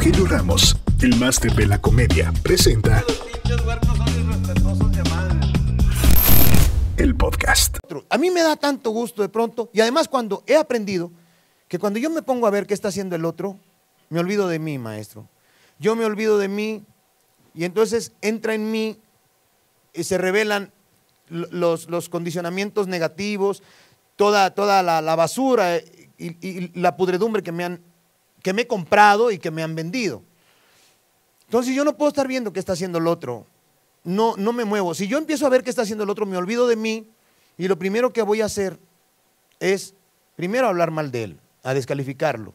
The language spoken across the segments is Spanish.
Rogelio Ramos, el máster de la comedia, presenta. El podcast. A mí me da tanto gusto de pronto, y además cuando he aprendido que cuando yo me pongo a ver qué está haciendo el otro, me olvido de mí, maestro. Yo me olvido de mí, y entonces entra en mí y se revelan los, condicionamientos negativos, toda, toda la, basura y, y, la pudredumbre que me han que me he comprado y que me han vendido. Entonces yo no puedo estar viendo qué está haciendo el otro. No, no me muevo. Si yo empiezo a ver qué está haciendo el otro, me olvido de mí y lo primero que voy a hacer es primero hablar mal de él, a descalificarlo.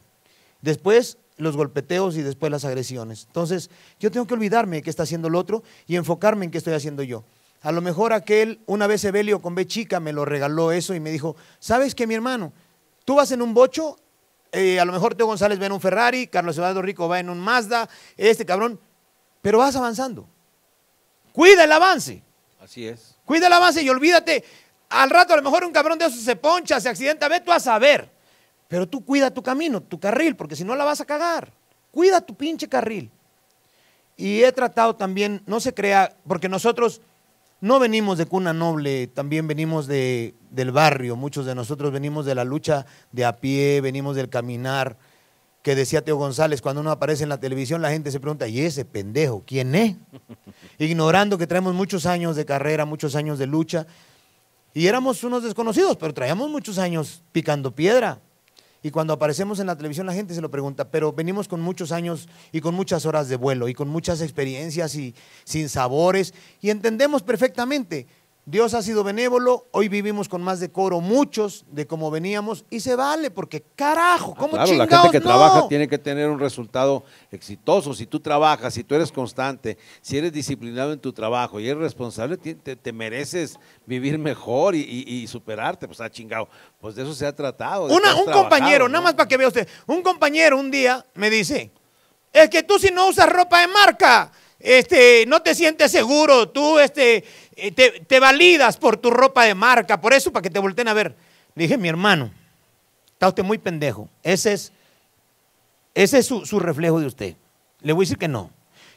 Después los golpeteos y después las agresiones. Entonces yo tengo que olvidarme de qué está haciendo el otro y enfocarme en qué estoy haciendo yo. A lo mejor aquel, una vez Evelio con B chica me lo regaló eso y me dijo, ¿sabes qué mi hermano? Tú vas en un bocho eh, a lo mejor Teo González va en un Ferrari, Carlos Eduardo Rico va en un Mazda, este cabrón, pero vas avanzando. Cuida el avance. Así es. Cuida el avance y olvídate. Al rato a lo mejor un cabrón de esos se poncha, se accidenta, ve tú a saber. Pero tú cuida tu camino, tu carril, porque si no la vas a cagar. Cuida tu pinche carril. Y he tratado también, no se crea, porque nosotros no venimos de cuna noble, también venimos de, del barrio, muchos de nosotros venimos de la lucha de a pie, venimos del caminar, que decía Teo González, cuando uno aparece en la televisión la gente se pregunta, ¿y ese pendejo quién es? Ignorando que traemos muchos años de carrera, muchos años de lucha, y éramos unos desconocidos, pero traíamos muchos años picando piedra. Y cuando aparecemos en la televisión la gente se lo pregunta, pero venimos con muchos años y con muchas horas de vuelo y con muchas experiencias y sin sabores y entendemos perfectamente Dios ha sido benévolo, hoy vivimos con más decoro muchos de como veníamos y se vale porque carajo, ah, ¿cómo ah, claro, la gente que trabaja tiene que tener un resultado exitoso. Si tú trabajas, si tú eres constante, si eres disciplinado en tu trabajo y eres responsable, te, mereces vivir mejor y, superarte, pues ha ah, chingado. Pues de eso se ha tratado. un compañero, nada más para que vea usted, un compañero un día me dice, es que tú si no usas ropa de marca, este, no te sientes seguro, tú este, eh, te, validas por tu ropa de marca, por eso, para que te volteen a ver. Le dije, mi hermano, está usted muy pendejo. Ese es, ese es su, reflejo de usted. Le voy a decir que no.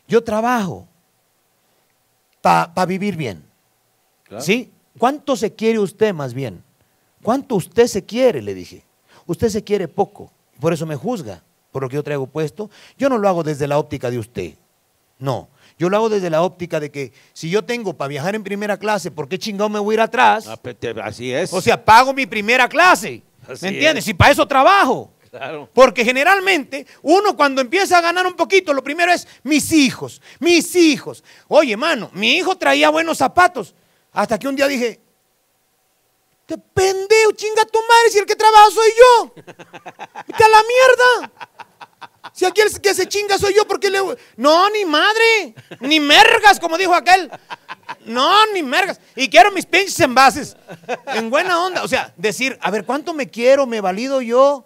Yo trabajo para vivir bien. ¿Sí? ¿Cuánto se quiere usted más bien? ¿Cuánto usted se quiere? Le dije. Usted se quiere poco. Por eso me juzga por lo que yo traigo puesto. Yo no lo hago desde la óptica de usted. No. Yo lo hago desde la óptica de que si yo tengo para viajar en primera clase, ¿por qué chingado me voy a ir atrás? Ah, pues, así es. O sea, pago mi primera clase. ¿Me entiendes? Y para eso trabajo. Porque generalmente uno cuando empieza a ganar un poquito, lo primero es mis hijos, mis hijos. Oye, mano, mi hijo traía buenos zapatos. Hasta que un día dije, te pendejo, chinga tu madre, si el que trabaja soy yo. Vete a la mierda. Si aquí que se chinga soy yo, porque le.? No, ni madre. Ni mergas, como dijo aquel. No, ni mergas. Y quiero mis pinches envases. En buena onda. O sea, decir, a ver, ¿cuánto me quiero? ¿Me valido yo?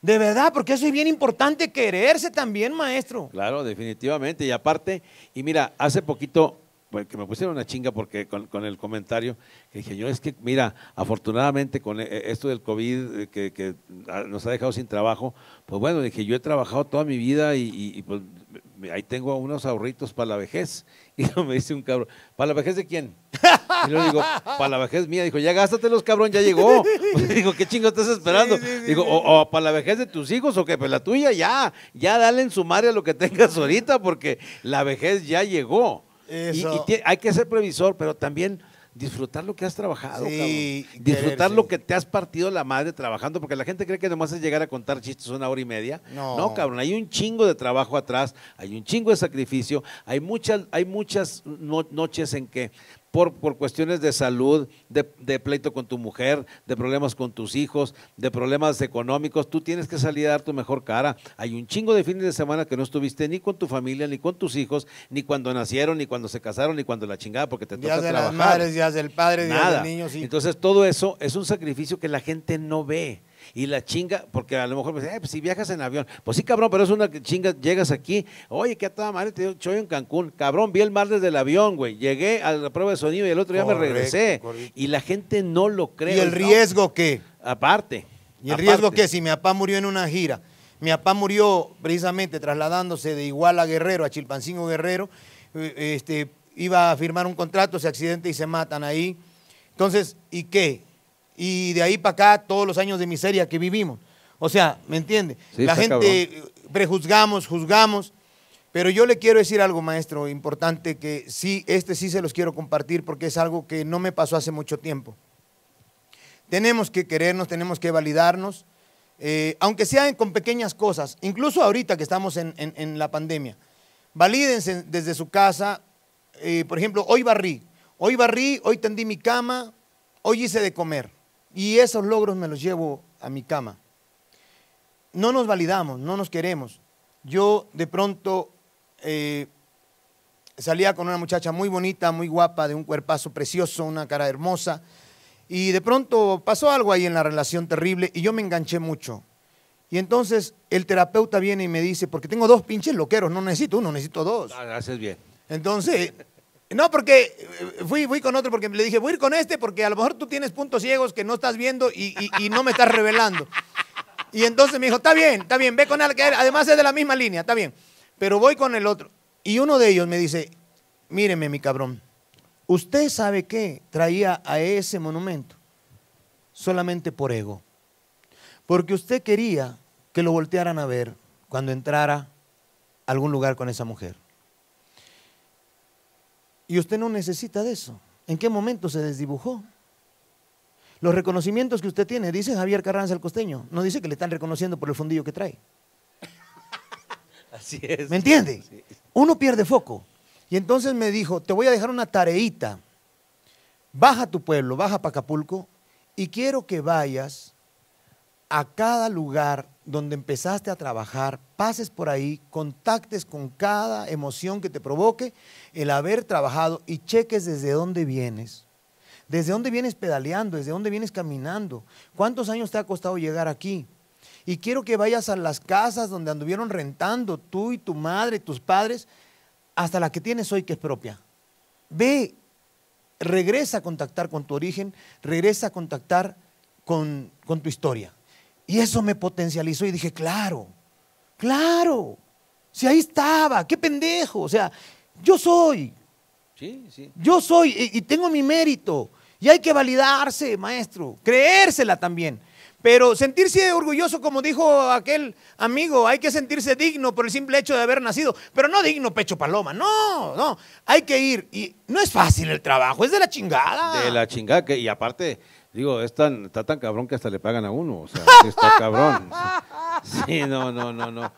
De verdad, porque eso es bien importante, quererse también, maestro. Claro, definitivamente. Y aparte, y mira, hace poquito que me pusieron una chinga porque con, el comentario que dije yo es que mira afortunadamente con e, e, esto del covid eh, que, nos ha dejado sin trabajo pues bueno dije yo he trabajado toda mi vida y, pues, ahí tengo unos ahorritos para la vejez y me dice un cabrón para la vejez de quién y le digo para la vejez mía dijo ya los cabrón ya llegó digo qué chingo estás esperando digo o, para la vejez de tus hijos o que para pues la tuya ya ya dale en sumaria lo que tengas ahorita porque la vejez ya llegó y, hay que ser previsor, pero también disfrutar lo que has trabajado, cabrón. disfrutar lo que te has partido la madre trabajando, porque la gente cree que nomás es llegar a contar chistes una hora y media. No, cabrón, hay un chingo de trabajo atrás, hay un chingo de sacrificio, hay muchas, hay muchas noches en que por, por cuestiones de salud, de, pleito con tu mujer, de problemas con tus hijos, de problemas económicos, tú tienes que salir a dar tu mejor cara. Hay un chingo de fines de semana que no estuviste ni con tu familia, ni con tus hijos, ni cuando nacieron, ni cuando se casaron, ni cuando la chingada, porque te días de trabajar. Las madres, días del padre, días Nada. niños niño, Entonces todo eso es un sacrificio que la gente no ve y la chinga, porque a lo mejor me pues, eh, pues si viajas en avión, pues sí, cabrón, pero es una chinga, llegas aquí, oye, qué toda madre, te en Cancún, cabrón, vi el mar desde el avión, güey, llegué a la prueba de sonido y el otro día me regresé. Y la gente no lo cree. ¿Y el riesgo qué? Aparte. ¿Y el riesgo qué? Si mi papá murió en una gira, mi papá murió precisamente trasladándose de igual a Guerrero, a Chilpancingo Guerrero, eh, este, iba a firmar un contrato, se accidenta y se matan ahí. Entonces, ¿y qué? y de ahí para acá todos los años de miseria que vivimos. O sea, ¿me entiende? la gente prejuzgamos, juzgamos, pero yo le quiero decir algo, maestro, importante que sí, este sí se los quiero compartir porque es algo que no me pasó hace mucho tiempo. Tenemos que querernos, tenemos que validarnos, eh, aunque sean con pequeñas cosas, incluso ahorita que estamos en, la pandemia. Valídense desde su casa. Eh, por ejemplo, hoy barrí, hoy barrí, hoy tendí mi cama, hoy hice de comer. Y esos logros me los llevo a mi cama. No nos validamos, no nos queremos. Yo de pronto eh, salía con una muchacha muy bonita, muy guapa, de un cuerpazo precioso, una cara hermosa. Y de pronto pasó algo ahí en la relación terrible y yo me enganché mucho. Y entonces el terapeuta viene y me dice, porque tengo dos pinches loqueros, no necesito uno, necesito dos. Ah, haces bien. Entonces no, porque eh, fui, con otro, porque le dije, voy con este, porque a lo mejor tú tienes puntos ciegos que no estás viendo y, no me estás revelando. Y entonces me dijo, está bien, está bien, ve con él, que además es de la misma línea, está bien. Pero voy con el otro. Y uno de ellos me dice, míreme mi cabrón, usted sabe qué traía a ese monumento solamente por ego. Porque usted quería que lo voltearan a ver cuando entrara a algún lugar con esa mujer. Y usted no necesita de eso. ¿En qué momento se desdibujó? Los reconocimientos que usted tiene, dice Javier Carranza el costeño, no dice que le están reconociendo por el fondillo que trae. Así es. ¿Me entiende? Uno pierde foco. Y entonces me dijo, te voy a dejar una tareita. Baja a tu pueblo, baja a Pacapulco y quiero que vayas a cada lugar donde empezaste a trabajar, pases por ahí, contactes con cada emoción que te provoque el haber trabajado y cheques desde dónde vienes. ¿Desde dónde vienes pedaleando? ¿Desde dónde vienes caminando? ¿Cuántos años te ha costado llegar aquí? Y quiero que vayas a las casas donde anduvieron rentando tú y tu madre, tus padres, hasta la que tienes hoy que es propia. Ve, regresa a contactar con tu origen, regresa a contactar con, con tu historia. Y eso me potencializó y dije, claro, claro, si ahí estaba, qué pendejo, o sea, yo soy, sí, sí. yo soy y, tengo mi mérito y hay que validarse, maestro, creérsela también. Pero sentirse orgulloso, como dijo aquel amigo, hay que sentirse digno por el simple hecho de haber nacido, pero no digno pecho paloma, no, no, hay que ir y no es fácil el trabajo, es de la chingada. De la chingada, que, y aparte Digo, está tan cabrón que hasta le pagan a uno, o sea, está cabrón. Sí, no, no, no, no.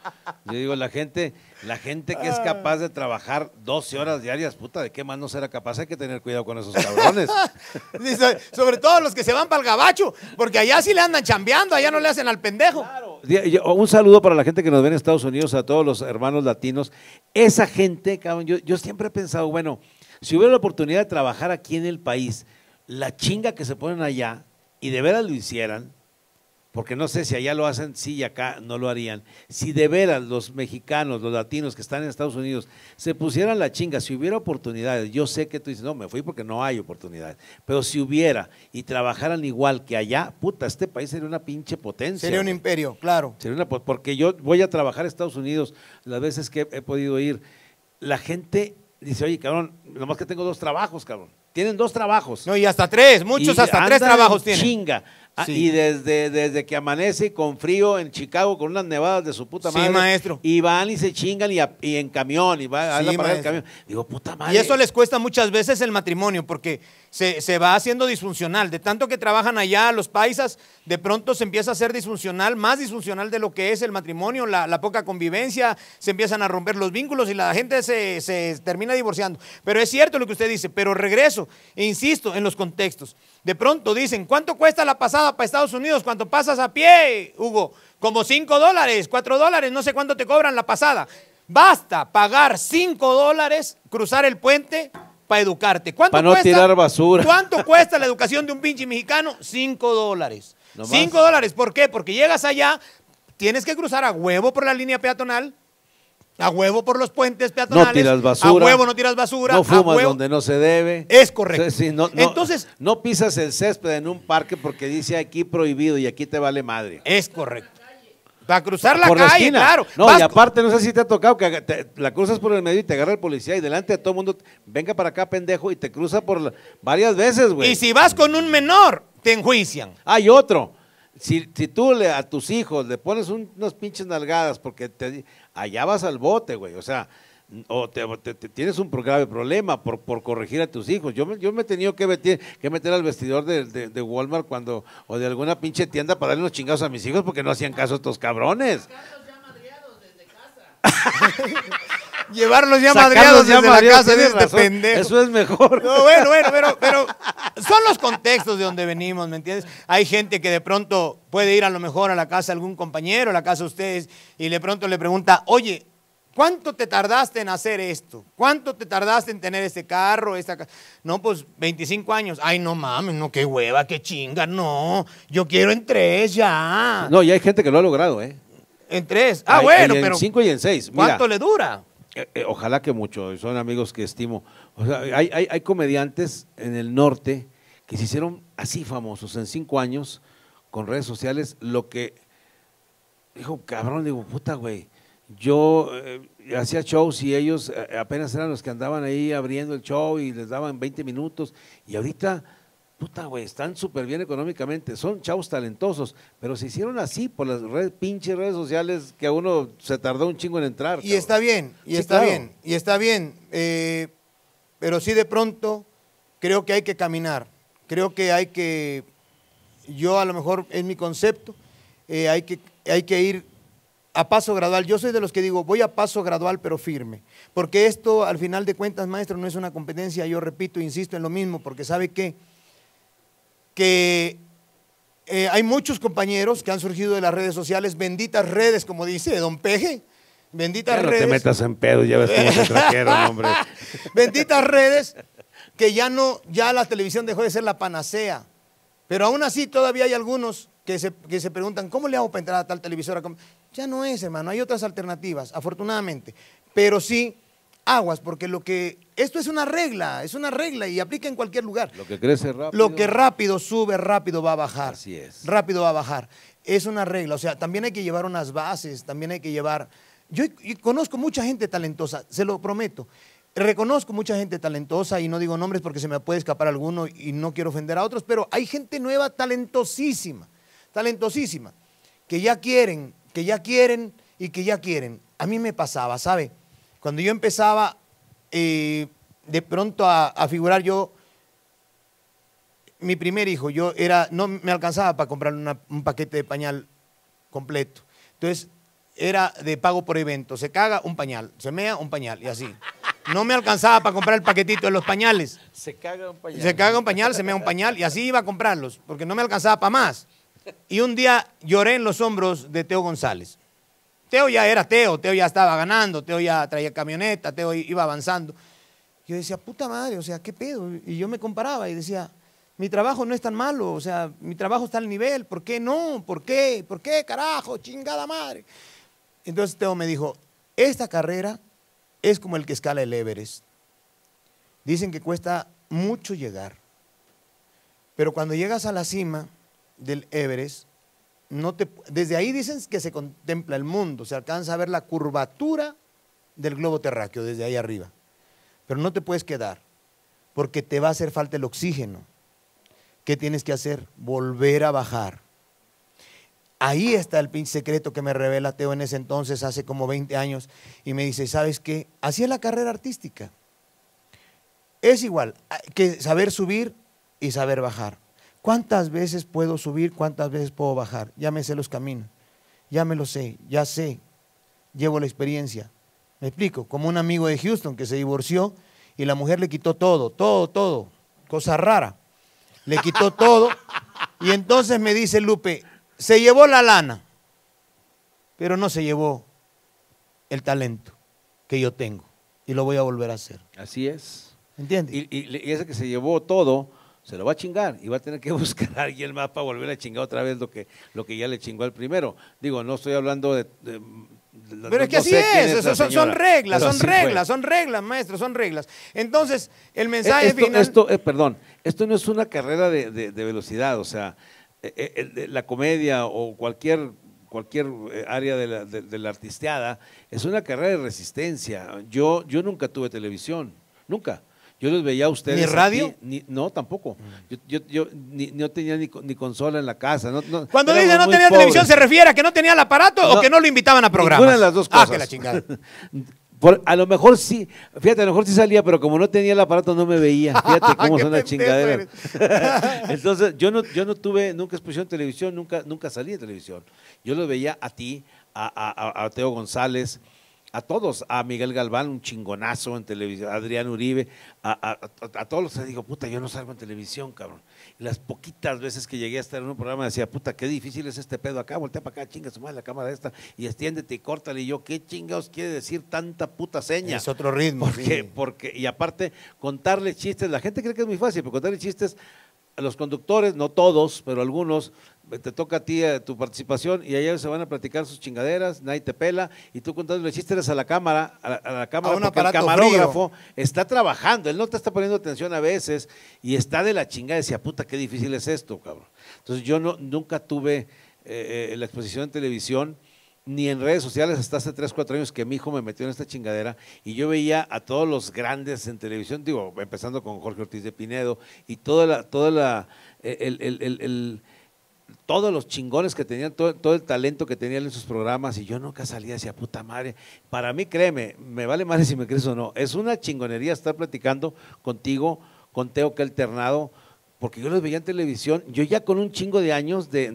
Yo digo, la gente, la gente que es capaz de trabajar 12 horas diarias, puta, ¿de qué más no será capaz? Hay que tener cuidado con esos cabrones. Sobre todo los que se van para el gabacho, porque allá sí le andan chambeando, allá no le hacen al pendejo. Un saludo para la gente que nos ve en Estados Unidos, a todos los hermanos latinos. Esa gente, cabrón, yo, yo siempre he pensado, bueno, si hubiera la oportunidad de trabajar aquí en el país, la chinga que se ponen allá, y de veras lo hicieran, porque no sé si allá lo hacen, sí y acá no lo harían. Si de veras los mexicanos, los latinos que están en Estados Unidos se pusieran la chinga, si hubiera oportunidades, yo sé que tú dices, no, me fui porque no hay oportunidades, pero si hubiera y trabajaran igual que allá, puta, este país sería una pinche potencia. Sería un imperio, claro. porque yo voy a trabajar a Estados Unidos las veces que he podido ir, la gente dice, oye, cabrón, nomás que tengo dos trabajos, cabrón tienen dos trabajos. No, y hasta tres, muchos hasta tres trabajos tienen. Chinga. Ah, y desde, desde que amanece con frío en Chicago, con unas nevadas de su puta madre. Sí, maestro. Y van y se chingan y, en camión, y van sí, a la camión. Digo, puta madre. Y eso les cuesta muchas veces el matrimonio, porque se, va haciendo disfuncional. De tanto que trabajan allá los paisas, de pronto se empieza a ser disfuncional, más disfuncional de lo que es el matrimonio, la, poca convivencia, se empiezan a romper los vínculos y la gente se, termina divorciando. Pero es cierto lo que usted dice, pero regreso, e insisto, en los contextos. De pronto dicen, ¿cuánto cuesta la pasada para Estados Unidos? ¿Cuánto pasas a pie, Hugo? Como cinco dólares, cuatro dólares, no sé cuánto te cobran la pasada. Basta pagar cinco dólares, cruzar el puente, para educarte. ¿Cuánto cuesta, ¿Cuánto cuesta la educación de un pinche mexicano? Cinco dólares. Cinco dólares. ¿Por qué? Porque llegas allá, tienes que cruzar a huevo por la línea peatonal. A huevo por los puentes peatonales. No tiras basura. A huevo no tiras basura. No fumas donde no se debe. Es correcto. Entonces. No pisas el césped en un parque porque dice aquí prohibido y aquí te vale madre. Es correcto. Para cruzar la calle, claro. No, y aparte, no sé si te ha tocado que la cruzas por el medio y te agarra el policía y delante de todo el mundo, venga para acá, pendejo, y te cruza por varias veces, güey. Y si vas con un menor, te enjuician. Hay otro. Si, tú a tus hijos le pones unas pinches nalgadas porque te, allá vas al bote, güey. O sea, o te, tienes un grave problema por, corregir a tus hijos. Yo me, yo me he tenido que meter, que meter al vestidor de, Walmart cuando o de alguna pinche tienda para darle unos chingados a mis hijos porque no hacían caso a estos cabrones. ya desde casa. Llevarlos ya madriados desde la casa Eso es mejor. bueno, bueno, pero, pero son los contextos de donde venimos, ¿me entiendes? Hay gente que de pronto puede ir a lo mejor a la casa de algún compañero, a la casa de ustedes, y de pronto le pregunta, oye, ¿Cuánto te tardaste en hacer esto? ¿Cuánto te tardaste en tener ese carro, No, pues 25 años. Ay, no mames, no, qué hueva, qué chinga, no. Yo quiero en tres ya. No, y hay gente que lo ha logrado, ¿eh? En tres. Ah, bueno, pero. En cinco y en seis. ¿Cuánto le dura? Eh, eh, ojalá que mucho, son amigos que estimo. O sea, hay, hay, hay comediantes en el norte que se hicieron así famosos en cinco años con redes sociales, lo que. Dijo, cabrón, digo, puta, güey yo eh, hacía shows y ellos eh, apenas eran los que andaban ahí abriendo el show y les daban 20 minutos. Y ahorita, puta, güey, están súper bien económicamente. Son chavos talentosos, pero se hicieron así por las pinches redes sociales que a uno se tardó un chingo en entrar. Y está bien, y está bien, y está bien. pero sí de pronto creo que hay que caminar. Creo que hay que, yo a lo mejor en mi concepto, eh, hay, que, hay que ir a paso gradual. Yo soy de los que digo, voy a paso gradual pero firme, porque esto al final de cuentas, maestro, no es una competencia, yo repito, insisto en lo mismo, porque sabe qué? que eh, hay muchos compañeros que han surgido de las redes sociales, benditas redes, como dice don Peje, benditas redes. No te metas en pedo, ya ves cómo te hombre. benditas redes que ya no, ya la televisión dejó de ser la panacea, pero aún así todavía hay algunos que se, que se, preguntan, ¿cómo le hago para entrar a tal televisora? Ya no es, hermano, hay otras alternativas, afortunadamente. Pero sí, aguas, porque lo que. Esto es una regla, es una regla y aplica en cualquier lugar. Lo que crece rápido. Lo que rápido sube, rápido va a bajar. Así es. Rápido va a bajar. Es una regla. O sea, también hay que llevar unas bases, también hay que llevar. Yo conozco mucha gente talentosa, se lo prometo. Reconozco mucha gente talentosa y no digo nombres porque se me puede escapar alguno y no quiero ofender a otros, pero hay gente nueva talentosísima, talentosísima, que ya quieren que ya quieren y que ya quieren. A mí me pasaba, ¿sabe? Cuando yo empezaba eh, de pronto a, figurar yo, mi primer hijo, yo era, no me alcanzaba para comprar un paquete de pañal completo. Entonces, era de pago por evento. Se caga un pañal, se mea un pañal y así. No me alcanzaba para comprar el paquetito de los pañales. Se caga un pañal. Se caga un pañal, se mea un pañal y así iba a comprarlos, porque no me alcanzaba para más. Y un día lloré en los hombros de Teo González. Teo ya era Teo, Teo ya estaba ganando, Teo ya traía camioneta, Teo iba avanzando. Yo decía, puta madre, o sea, ¿qué pedo? Y yo me comparaba y decía, mi trabajo no es tan malo, o sea, mi trabajo está al nivel, ¿por qué no? ¿Por qué? ¿Por qué, carajo? Chingada madre. Entonces Teo me dijo, esta carrera es como el que escala el Everest. Dicen que cuesta mucho llegar, pero cuando llegas a la cima, del Everest, desde ahí dicen que se contempla el mundo, se alcanza a ver la curvatura del globo terráqueo desde ahí arriba. Pero no te puedes quedar, porque te va a hacer falta el oxígeno. ¿Qué tienes que hacer? Volver a bajar. Ahí está el pinche secreto que me revela Teo en ese entonces, hace como 20 años, y me dice, ¿sabes qué? Así es la carrera artística. Es igual que saber subir y saber bajar. ¿Cuántas veces puedo subir? ¿Cuántas veces puedo bajar? Ya me sé los caminos. Ya me lo sé. Ya sé. Llevo la experiencia. Me explico. Como un amigo de Houston que se divorció y la mujer le quitó todo, todo, todo. Cosa rara. Le quitó todo. Y entonces me dice Lupe, se llevó la lana, pero no se llevó el talento que yo tengo. Y lo voy a volver a hacer. Así es. ¿Entiendes? Y, y ese que se llevó todo se lo va a chingar y va a tener que buscar a alguien más para volver a chingar otra vez lo que, lo que ya le chingó al primero. Digo, no estoy hablando de... pero es que así es, son, reglas, son reglas, son reglas, maestro, son reglas. Entonces, el eh, mensaje esto, final... Esto, eh, perdón, esto no es una carrera de, de velocidad, o sea, eh, la comedia o cualquier cualquier área de la, de artisteada es una carrera de resistencia. Yo, yo nunca tuve televisión, nunca. Yo los veía a ustedes. ¿Ni radio? no, tampoco. Yo, ni, no tenía ni, consola en la casa. Cuando dice no tenía televisión, ¿se refiere a que no tenía el aparato o que no lo invitaban a programas? Una de las dos ah, cosas. que la chingada. a lo mejor sí, fíjate, a lo mejor sí salía, pero como no tenía el aparato no me veía. Fíjate ah, cómo son las chingaderas. Entonces, yo no, yo no tuve nunca exposición en televisión, nunca, nunca salí de televisión. Yo los veía a ti, a, a, a Teo González, a todos, a Miguel Galván, un chingonazo en televisión, a Adrián Uribe, a, todos los que digo, puta, yo no salgo en televisión, cabrón. Y las poquitas veces que llegué a estar en un programa decía, puta, qué difícil es este pedo acá, voltea para acá, chinga su la cámara esta, y extiéndete y córtale. Y yo, ¿qué chingados quiere decir tanta puta seña? Es otro ritmo. porque, y aparte, contarle chistes, la gente cree que es muy fácil, pero contarle chistes, a los conductores, no todos, pero algunos, te toca a ti eh, tu participación y ayer se van a platicar sus chingaderas, nadie te pela y tú contándole eres a la cámara, a la, cámara, a porque camarógrafo está trabajando, él no te está poniendo atención a veces y está de la chingada y decía, puta, qué difícil es esto, cabrón. Entonces yo no, nunca tuve eh, eh, la exposición en televisión ni en redes sociales hasta hace 3, 4 años que mi hijo me metió en esta chingadera y yo veía a todos los grandes en televisión, digo, empezando con Jorge Ortiz de Pinedo y toda la, toda la, el, el todos los chingones que tenían, todo, el talento que tenían en sus programas, y yo nunca salía hacia puta madre. Para mí, créeme, me vale madre si me crees o no. Es una chingonería estar platicando contigo, con Teo que alternado, porque yo los veía en televisión, yo ya con un chingo de años de,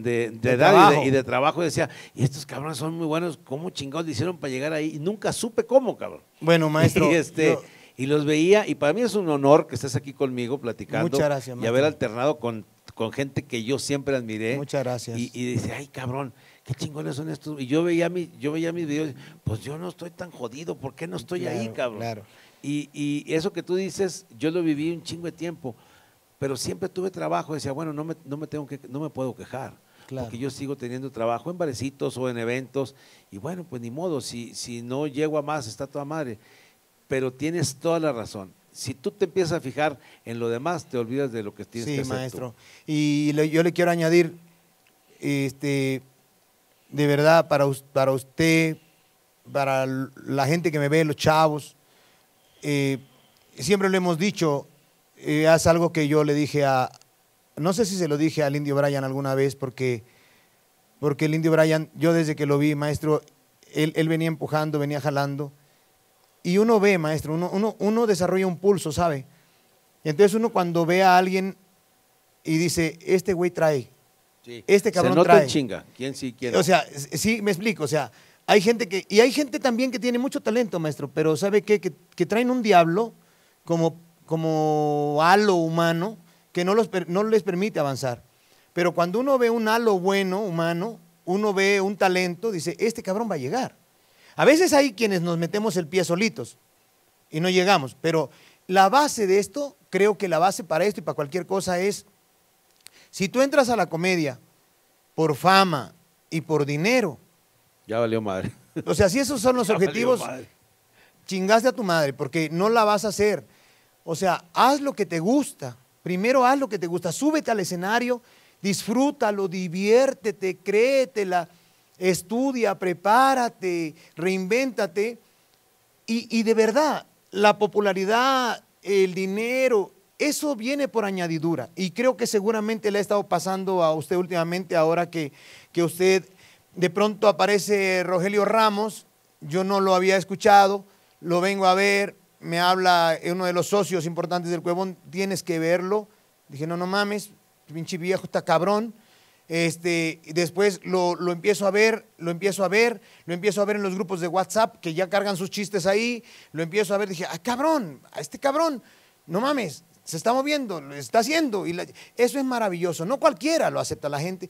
edad y, de, trabajo decía, y estos cabrones son muy buenos, ¿cómo chingados le hicieron para llegar ahí? Y nunca supe cómo, cabrón. Bueno, maestro. Y este, Y los veía, y para mí es un honor que estés aquí conmigo platicando. Muchas gracias, Y haber alternado con con gente que yo siempre admiré. Muchas gracias. Y, dice, ay cabrón, qué chingones son estos. Y yo veía, mi, yo veía mis videos, pues yo no estoy tan jodido, ¿por qué no estoy ahí, cabrón? Claro. Y, y, eso que tú dices, yo lo viví un chingo de tiempo, pero siempre tuve trabajo, decía, bueno, no me, no me, tengo que, no me puedo quejar. Claro. Porque yo sigo teniendo trabajo en barecitos o en eventos, y bueno, pues ni modo, si, si no llego a más, está toda madre. Pero tienes toda la razón si tú te empiezas a fijar en lo demás, te olvidas de lo que tienes Sí, maestro. Y yo le quiero añadir, este, de verdad, para, para usted, para la gente que me ve, los chavos, eh, siempre lo hemos dicho, haz eh, algo que yo le dije a, no sé si se lo dije al Indio Brian alguna vez, porque, porque el Indio yo desde que lo vi, maestro, él venía empujando, venía jalando, y uno ve, maestro, uno, uno, desarrolla un pulso, ¿sabe? Y entonces uno cuando ve a alguien y dice, este güey trae, este cabrón Se nota trae. chinga, quién sí, quiere? O sea, sí, me explico, o sea, hay gente que, y hay gente también que tiene mucho talento, maestro, pero ¿sabe qué? Que, traen un diablo como, como halo humano que no, los, no les permite avanzar. Pero cuando uno ve un halo bueno humano, uno ve un talento, dice, este cabrón va a llegar. A veces hay quienes nos metemos el pie solitos y no llegamos, pero la base de esto, creo que la base para esto y para cualquier cosa es, si tú entras a la comedia por fama y por dinero, ya valió madre. O sea, si esos son los objetivos, chingaste a tu madre porque no la vas a hacer. O sea, haz lo que te gusta. Primero haz lo que te gusta. Súbete al escenario, disfrútalo, diviértete, créetela estudia, prepárate, reinvéntate. Y, de verdad, la popularidad, el dinero, eso viene por añadidura. Y creo que seguramente le ha estado pasando a usted últimamente, ahora que, que usted de pronto aparece Rogelio Ramos, yo no lo había escuchado, lo vengo a ver, me habla uno de los socios importantes del Cuevón, tienes que verlo. Dije, no, no mames, pinche viejo está cabrón. Este, después lo, empiezo a ver, lo empiezo a ver, lo empiezo a ver en los grupos de WhatsApp que ya cargan sus chistes ahí, lo empiezo a ver, dije, ah, cabrón, a este cabrón, no mames, se está moviendo, lo está haciendo. Y eso es maravilloso, no cualquiera lo acepta la gente.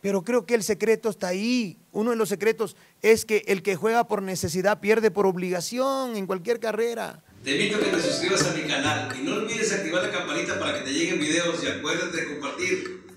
Pero creo que el secreto está ahí. Uno de los secretos es que el que juega por necesidad pierde por obligación en cualquier carrera. Te invito a que te suscribas a mi canal y no olvides activar la campanita para que te lleguen videos y acuérdate de compartir.